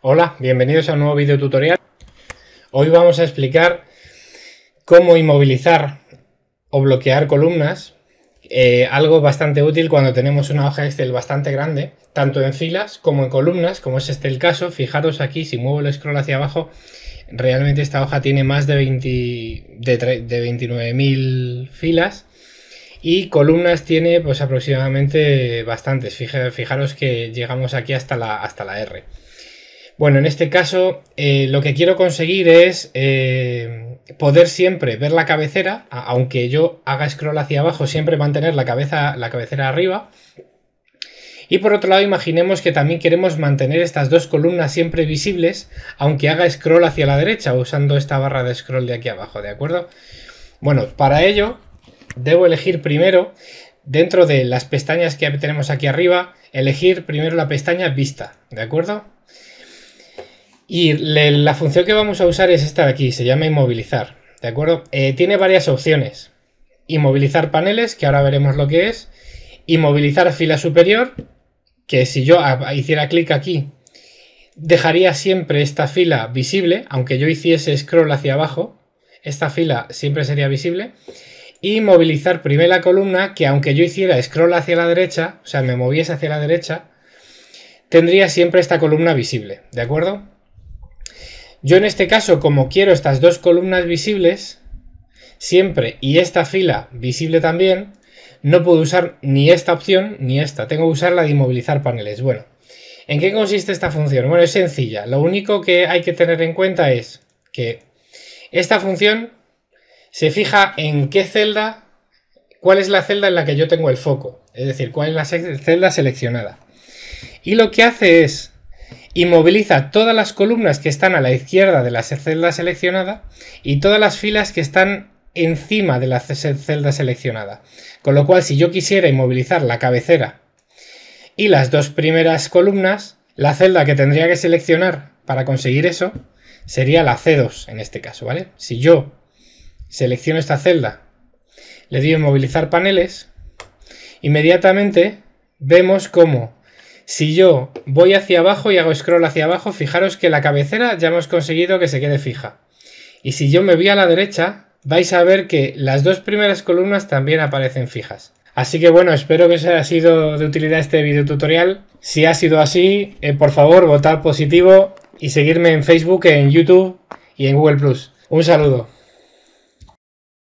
Hola, bienvenidos a un nuevo video tutorial. Hoy vamos a explicar cómo inmovilizar o bloquear columnas, eh, algo bastante útil cuando tenemos una hoja Excel bastante grande, tanto en filas como en columnas, como es este el caso. Fijaros aquí, si muevo el scroll hacia abajo, realmente esta hoja tiene más de, 29.000 filas y columnas tiene pues aproximadamente bastantes. Fijaros que llegamos aquí hasta la, hasta la R. Bueno, en este caso eh, lo que quiero conseguir es eh, poder siempre ver la cabecera, aunque yo haga scroll hacia abajo, siempre mantener la, cabeza, la cabecera arriba. Y por otro lado, imaginemos que también queremos mantener estas dos columnas siempre visibles, aunque haga scroll hacia la derecha, usando esta barra de scroll de aquí abajo, ¿de acuerdo? Bueno, para ello debo elegir primero, dentro de las pestañas que tenemos aquí arriba, elegir primero la pestaña vista, ¿de acuerdo? Y la función que vamos a usar es esta de aquí, se llama inmovilizar, ¿de acuerdo? Eh, tiene varias opciones. Inmovilizar paneles, que ahora veremos lo que es. Inmovilizar fila superior, que si yo hiciera clic aquí, dejaría siempre esta fila visible, aunque yo hiciese scroll hacia abajo, esta fila siempre sería visible. Y movilizar primera columna, que aunque yo hiciera scroll hacia la derecha, o sea, me moviese hacia la derecha, tendría siempre esta columna visible, ¿de acuerdo? Yo en este caso, como quiero estas dos columnas visibles, siempre, y esta fila visible también, no puedo usar ni esta opción ni esta. Tengo que usar la de inmovilizar paneles. Bueno, ¿en qué consiste esta función? Bueno, es sencilla. Lo único que hay que tener en cuenta es que esta función se fija en qué celda, cuál es la celda en la que yo tengo el foco. Es decir, cuál es la celda seleccionada. Y lo que hace es inmoviliza todas las columnas que están a la izquierda de la celda seleccionada y todas las filas que están encima de la celda seleccionada. Con lo cual, si yo quisiera inmovilizar la cabecera y las dos primeras columnas, la celda que tendría que seleccionar para conseguir eso sería la C2 en este caso, ¿vale? Si yo selecciono esta celda, le doy a movilizar paneles, inmediatamente vemos cómo si yo voy hacia abajo y hago scroll hacia abajo, fijaros que la cabecera ya hemos conseguido que se quede fija. Y si yo me voy a la derecha, vais a ver que las dos primeras columnas también aparecen fijas. Así que bueno, espero que os haya sido de utilidad este video tutorial. Si ha sido así, eh, por favor, votad positivo y seguirme en Facebook, en YouTube y en Google+. Un saludo.